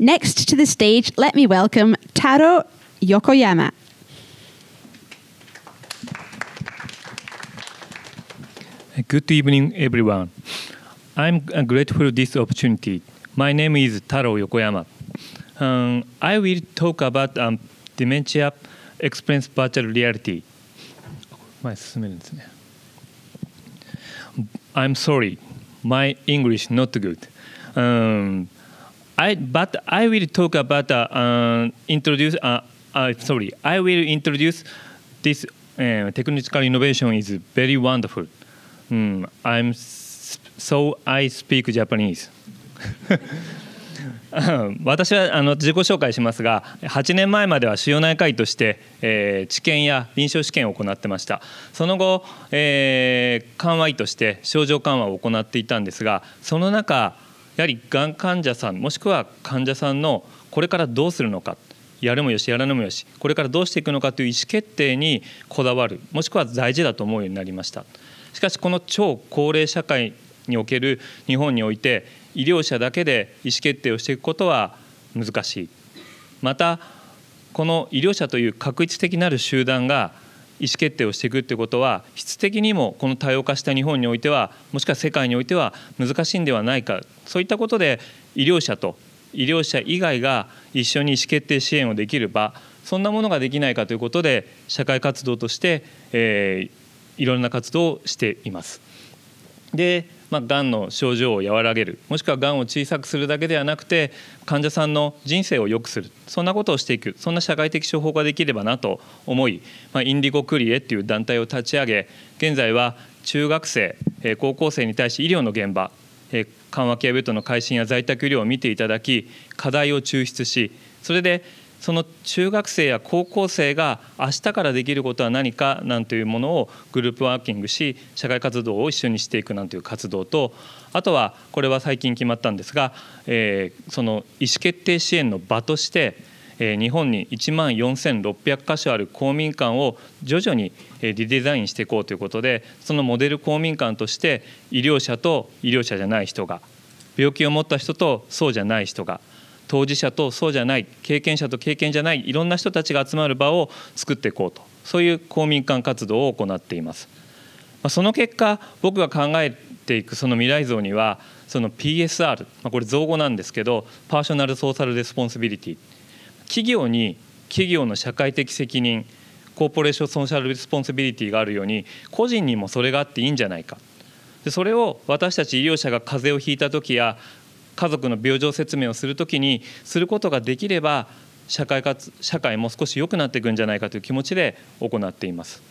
Next to the stage, let me welcome Taro Yokoyama. Good evening, everyone. I'm grateful for this opportunity. My name is Taro Yokoyama. Um, I will talk about um, dementia experience virtual reality. I'm sorry, my English not good. Um, I, but I will talk about uh, uh, introduce. Uh, uh, sorry, I will introduce this uh, technical o o l g innovation is very wonderful. Mm, I'm so I speak Japanese. 私はあの自己紹介しますが8年前までは腫瘍内科医として、えー、治験や臨床試験を行ってましたその後、えー、緩和医として症状緩和を行っていたんですがその中やはりがん患者さんもしくは患者さんのこれからどうするのかやるもよしやらぬもよしこれからどうしていくのかという意思決定にこだわるもしくは大事だと思うようになりましたしかしこの超高齢社会における日本において医療者だけで意思決定をしていくことは難しいまたこの医療者という確一的なる集団が意思決定をしていくってことは質的にもこの多様化した日本においてはもしくは世界においては難しいんではないかそういったことで医療者と医療者以外が一緒に意思決定支援をできる場そんなものができないかということで社会活動として、えー、いろんな活動をしています。で、まあ、がんの症状を和らげるもしくはがんを小さくするだけではなくて患者さんの人生を良くするそんなことをしていくそんな社会的処方ができればなと思い、まあ、インディゴクリエっていう団体を立ち上げ現在は中学生高校生に対し医療の現場緩和ケアベッドの改新や在宅医療を見ていただき課題を抽出しそれでその中学生や高校生が明日からできることは何かなんていうものをグループワーキングし社会活動を一緒にしていくなんていう活動とあとはこれは最近決まったんですが、えー、その意思決定支援の場として日本に1万4600箇所ある公民館を徐々にリデザインしていこうということでそのモデル公民館として医療者と医療者じゃない人が病気を持った人とそうじゃない人が当事者とそうじゃない経験者と経験じゃないいろんな人たちが集まる場を作っていこうとそういう公民館活動を行っています。その結果僕が考えていくその未来像にはその PSR、まこれ造語なんですけどパーソナルソーシャルレスポンシビリティ企業に企業の社会的責任コーポレーションソーシャルレスポンシビリティがあるように個人にもそれがあっていいんじゃないかでそれを私たち医療者が風邪をひいた時や家族の病状説明をする時にすることができれば社会かつ社会も少し良くなっていくんじゃないかという気持ちで行っています。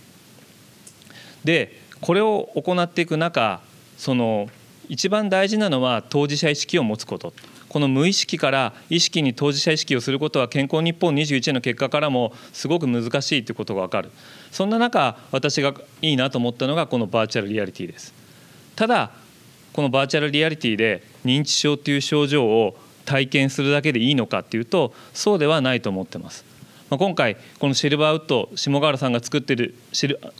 でこれを行っていく中その一番大事なのは当事者意識を持つことこの無意識から意識に当事者意識をすることは健康日本21の結果からもすごく難しいということが分かるそんな中私がいいなと思ったのがこのバーチャルリアリティですただこのバーチャルリアリティで認知症という症状を体験するだけでいいのかっていうとそうではないと思ってます。まあ、今回このシルバーウッド下川さんが作っている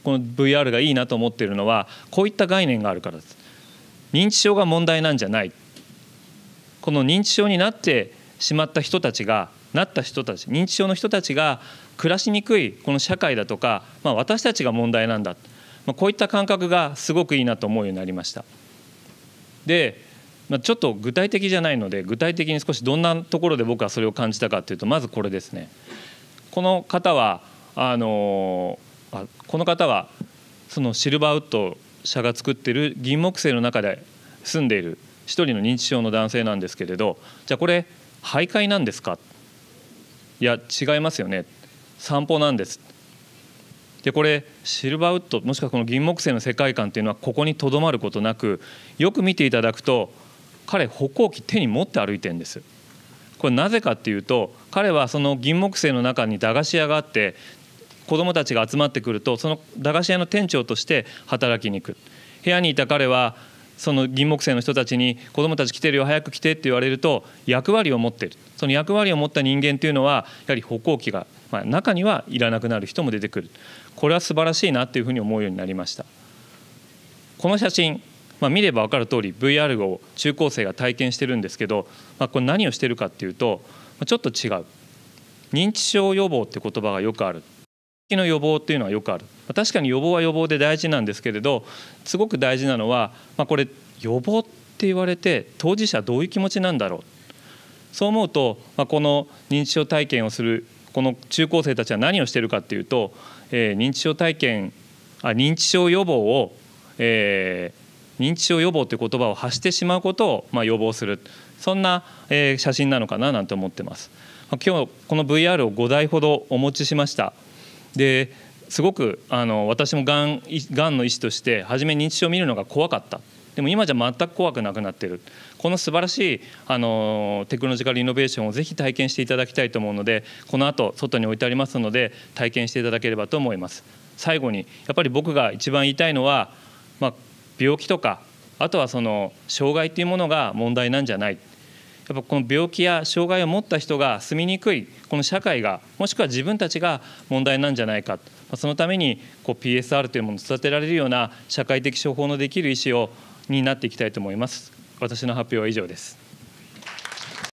この VR がいいなと思っているのはこういった概念があるからです認知症が問題なんじゃないこの認知症になってしまった人たちがなった人たち認知症の人たちが暮らしにくいこの社会だとか、まあ、私たちが問題なんだ、まあ、こういった感覚がすごくいいなと思うようになりました。でまあ、ちょっと具体的じゃないので具体的に少しどんなところで僕はそれを感じたかというとまずこれですね。この方はあのあこの方はそのシルバーウッド社が作ってる銀木製の中で住んでいる一人の認知症の男性なんですけれどじゃあこれ徘徊なんですかいや違いますよね散歩なんですでこれシルバーウッドもしくはこの銀木製の世界観っていうのはここにとどまることなくよく見ていただくと彼歩行器手に持って歩いてんですこれなぜかっていうと彼はその銀木製の中に駄菓子屋があって子どもたちが集まってくるとその駄菓子屋の店長として働きに行く部屋にいた彼はその銀木星の人たちに子どもたち来てるよ早く来てって言われると役割を持ってるその役割を持った人間というのはやはり歩行器が、まあ、中にはいらなくなる人も出てくるこれは素晴らしいなっていうふうに思うようになりましたこの写真まあ、見れば分かる通り VR を中高生が体験してるんですけど、まあ、これ何をしてるかっていうと、まあ、ちょっと違う認知症予防って言葉がよくあるの予防っていうのはよくある、まあ、確かに予防は予防で大事なんですけれどすごく大事なのは、まあ、これ予防って言われて当事者どういう気持ちなんだろうそう思うと、まあ、この認知症体験をするこの中高生たちは何をしてるかっていうと、えー、認知症体験あ認知症予防を、えー、認知症予防という言葉を発してしまうことをま予防するそんな写真なのかななんて思ってます。今日この VR を5台ほどお持ちしましたですごくあの私もがんがんの医師として初め認知症を見るのが怖かったでも今じゃ全く怖くなくなってるこの素晴らしいあのテクノロジカルイノベーションをぜひ体験していただきたいと思うのでこの後外に置いてありますので体験していただければと思います最後にやっぱり僕が一番言いたいのは、まあ病気とかあとはその障害というものが問題なんじゃないやっぱこの病気や障害を持った人が住みにくいこの社会がもしくは自分たちが問題なんじゃないかそのためにこう PSR というものを育てられるような社会的処方のできる医師をになっていきたいと思います。私の発表は以上です